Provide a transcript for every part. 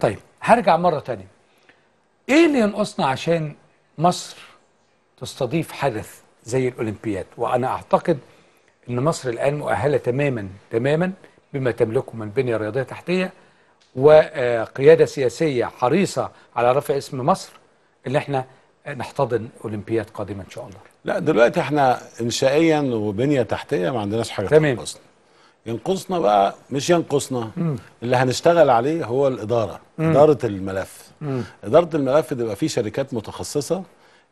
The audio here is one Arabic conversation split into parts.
طيب هرجع مرة تانية ايه اللي ينقصنا عشان مصر تستضيف حدث زي الأولمبياد وأنا أعتقد أن مصر الآن مؤهلة تماما تماما بما تملكه من بنية رياضية تحتية وقيادة سياسية حريصة على رفع اسم مصر ان احنا نحتضن أولمبياد قادمة إن شاء الله لا دلوقتي احنا إنشائيا وبنية تحتية ما عندناش حاجة تمام ينقصنا بقى مش ينقصنا مم. اللي هنشتغل عليه هو الاداره مم. اداره الملف مم. اداره الملف تبقى في شركات متخصصه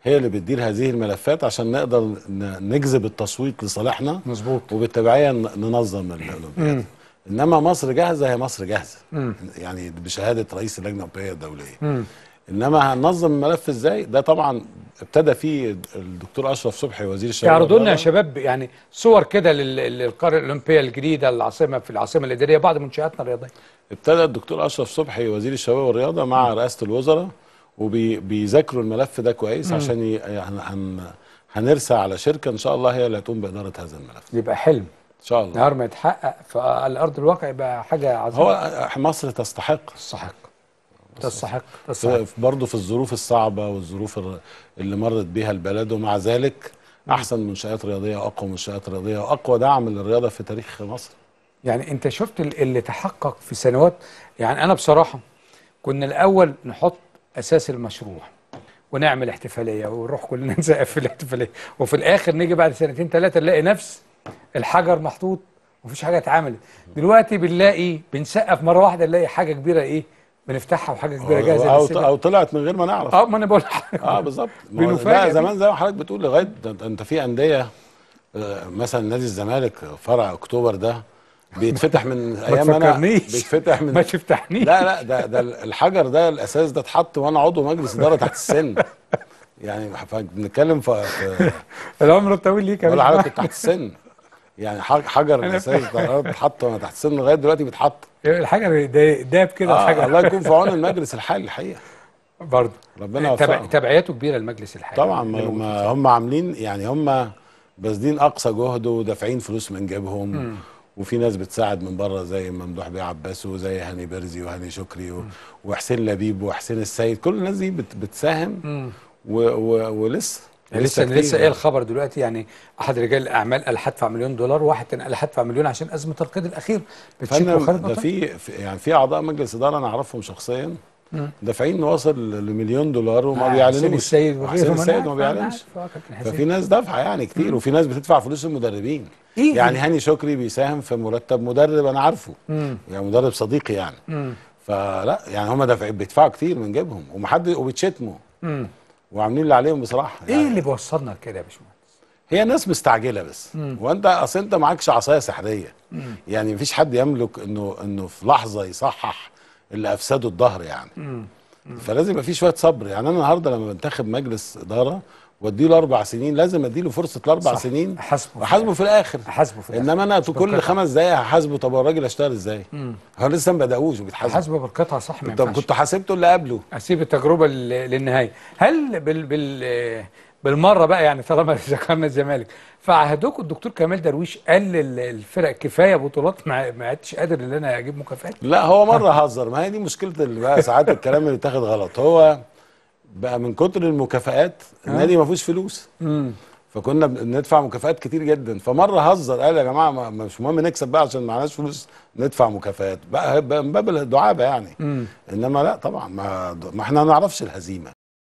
هي اللي بتدير هذه الملفات عشان نقدر نجذب التصويت لصالحنا مظبوط وبالتبعيه ننظم الاولمبياد انما مصر جاهزه هي مصر جاهزه مم. يعني بشهاده رئيس اللجنه الاولمبيه الدوليه انما هننظم الملف ازاي ده طبعا ابتدى فيه الدكتور اشرف صبحي وزير الشباب يعرضوا لنا يا شباب يعني صور كده للقاره الاولمبيه الجديده العاصمه في العاصمه الاداريه بعض منشاتنا الرياضيه ابتدى الدكتور اشرف صبحي وزير الشباب والرياضه مع رئاسه الوزراء وبيذاكروا الملف ده كويس عشان هن... هن... هنرسى على شركه ان شاء الله هي اللي هتقوم باداره هذا الملف يبقى حلم ان شاء الله نهار ما يتحقق فالارض الواقع يبقى حاجه عظيمه هو مصر تستحق تستحق تستحق تستحق برضه في الظروف الصعبه والظروف اللي مرت بيها البلد ومع ذلك احسن منشات رياضيه واقوى منشات رياضيه واقوى دعم للرياضه في تاريخ مصر يعني انت شفت اللي تحقق في سنوات يعني انا بصراحه كنا الاول نحط اساس المشروع ونعمل احتفاليه ونروح كلنا نسقف في الاحتفاليه وفي الاخر نيجي بعد سنتين ثلاثه نلاقي نفس الحجر محطوط ومفيش حاجه اتعملت دلوقتي بنلاقي بنسقف مره واحده نلاقي حاجه كبيره ايه بنفتحها وحاجه كبيره جاهزه أو, او طلعت من غير ما نعرف اه ما انا بقول اه بالظبط لا زمان زي ما حضرتك بتقول لغايه انت في انديه آه، مثلا نادي الزمالك آه، فرع اكتوبر ده بيتفتح من ايام ما انا بيتفتح من ما تفتحنيش لا لا ده ده الحجر ده الاساس ده اتحط وانا عضو مجلس اداره تحت السن يعني بنتكلم في العمر الطويل ليك يا ولا تحت السن يعني حجر الاساس ده اتحط تحت سن لغايه دلوقتي بيتحط الحجر داب كده آه الحجر الله يكون في عون المجلس الحالي الحقيقه برضه ربنا يوفقهم تبعياته كبيره المجلس الحالي طبعا ما هم عاملين يعني هم باذلين اقصى جهد ودافعين فلوس من جيبهم وفي ناس بتساعد من بره زي ممدوح بيه عباس وزي هاني برزي وهاني شكري و... وحسين لبيب وحسين السيد كل الناس دي بت... بتساهم ولسه لسه لسه ايه يعني. الخبر دلوقتي يعني احد رجال الاعمال قال هدفع مليون دولار واحد قال هدفع مليون عشان ازمه القيد الاخير بتشيك ده في يعني في اعضاء مجلس اداره انا اعرفهم شخصيا دافعين واصل لمليون دولار وما آه، بيعلنوش آه، حسين السيد وغيره السيد ما بيعلنش ففي ناس دافعه يعني كتير وفي ناس بتدفع فلوس المدربين إيه؟ يعني هاني شكري بيساهم في مرتب مدرب انا عارفه مم. يعني مدرب صديقي يعني مم. فلا يعني هم دافعين بيدفعوا كتير من جيبهم ومحد وبيتشتموا وعاملين اللي عليهم بصراحه إيه يعني ايه اللي بيوصلنا لكده يا باشمهندس هي ناس مستعجله بس مم. وانت اصل انت معكش عصايه سحريه مم. يعني مفيش حد يملك انه انه في لحظه يصحح اللي افسده الظهر يعني مم. مم. فلازم يبقى في شويه صبر يعني انا النهارده لما بنتخب مجلس اداره واديله اربع سنين لازم اديله فرصه الاربع سنين حاسبه حاسبه في الاخر حاسبه في الآخر. انما انا كل خمس دقائق هحاسبه طب الراجل اشتغل ازاي؟ هو لسه ما بداوش بيتحاسب حاسبه بالقطعه صح ما طب كنت حاسبته اللي قبله اسيب التجربه للنهايه هل بال بال بالمره بقى يعني طالما ذكرنا الزمالك عهدكم الدكتور كمال درويش قال الفرق كفايه بطولات ما ما عدتش قادر ان انا اجيب مكافئات لا هو مره هزر ما هي دي مشكله اللي بقى ساعات الكلام اللي اتاخد غلط هو بقى من كتر المكافآت النادي آه. ما فيهوش فلوس مم. فكنا بندفع مكافآت كتير جدا فمره هزر قال يا جماعه مش مهم نكسب بقى عشان معناش فلوس ندفع مكافآت بقى من باب الدعابه يعني مم. انما لا طبعا ما, ما احنا ما نعرفش الهزيمه